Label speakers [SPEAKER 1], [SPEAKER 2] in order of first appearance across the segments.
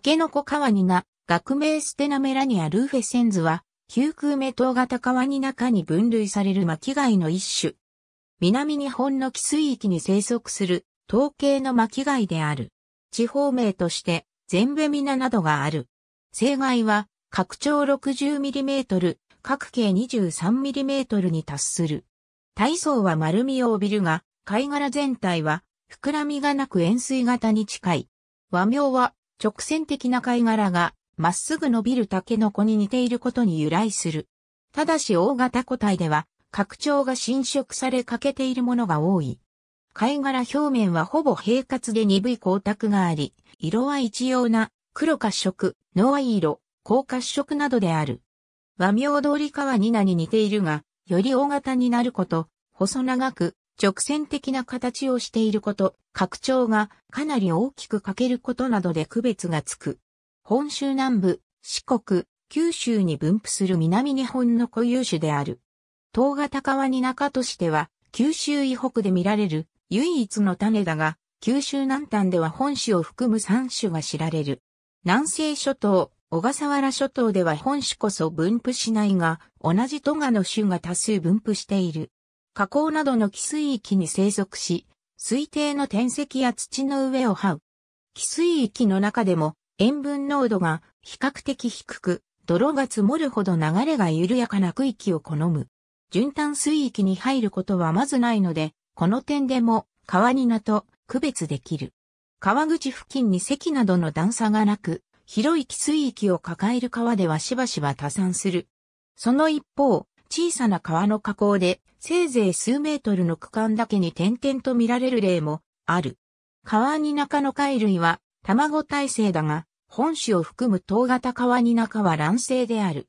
[SPEAKER 1] タノコカ川にな、学名ステナメラニアルーフェセンズは、九空目等型川に中に分類される巻貝の一種。南日本の寄水域に生息する、統計の巻貝である。地方名として、ゼンベミナなどがある。生害は、拡張 60mm、角径 23mm に達する。体層は丸みを帯びるが、貝殻全体は、膨らみがなく円錐型に近い。和名は、直線的な貝殻がまっすぐ伸びる竹の子に似ていることに由来する。ただし大型個体では、拡張が侵食されかけているものが多い。貝殻表面はほぼ平滑で鈍い光沢があり、色は一様な黒褐色、ノワイ色、高褐色などである。和名通り川ニナに似ているが、より大型になること、細長く、直線的な形をしていること、拡張がかなり大きく欠けることなどで区別がつく。本州南部、四国、九州に分布する南日本の固有種である。東型川に中としては、九州以北で見られる唯一の種だが、九州南端では本種を含む3種が知られる。南西諸島、小笠原諸島では本種こそ分布しないが、同じトガの種が多数分布している。河口などの寄水域に生息し、水底の天石や土の上を這う。寄水域の中でも塩分濃度が比較的低く、泥が積もるほど流れが緩やかな区域を好む。循環水域に入ることはまずないので、この点でも川に名と区別できる。川口付近に堰などの段差がなく、広い寄水域を抱える川ではしばしば多産する。その一方、小さな川の河口で、せいぜい数メートルの区間だけに点々と見られる例もある。川に中の貝類は卵体制だが、本種を含む等型川に中は卵性である。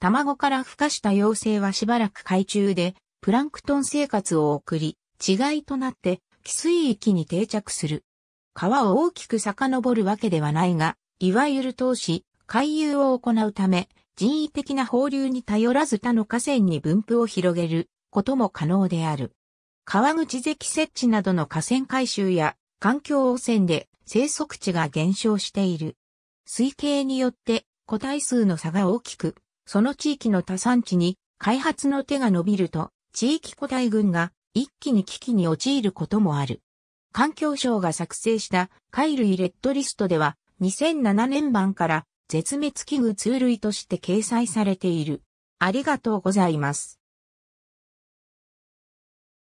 [SPEAKER 1] 卵から孵化した幼生はしばらく海中で、プランクトン生活を送り、違いとなって、寄水域に定着する。川を大きく遡るわけではないが、いわゆる投資、回遊を行うため、人為的な放流に頼らず他の河川に分布を広げることも可能である。川口関設置などの河川改修や環境汚染で生息地が減少している。推計によって個体数の差が大きく、その地域の多産地に開発の手が伸びると、地域個体群が一気に危機に陥ることもある。環境省が作成した貝類レッドリストでは、2007年版から絶滅危惧通類として掲載されている。ありがとうございます。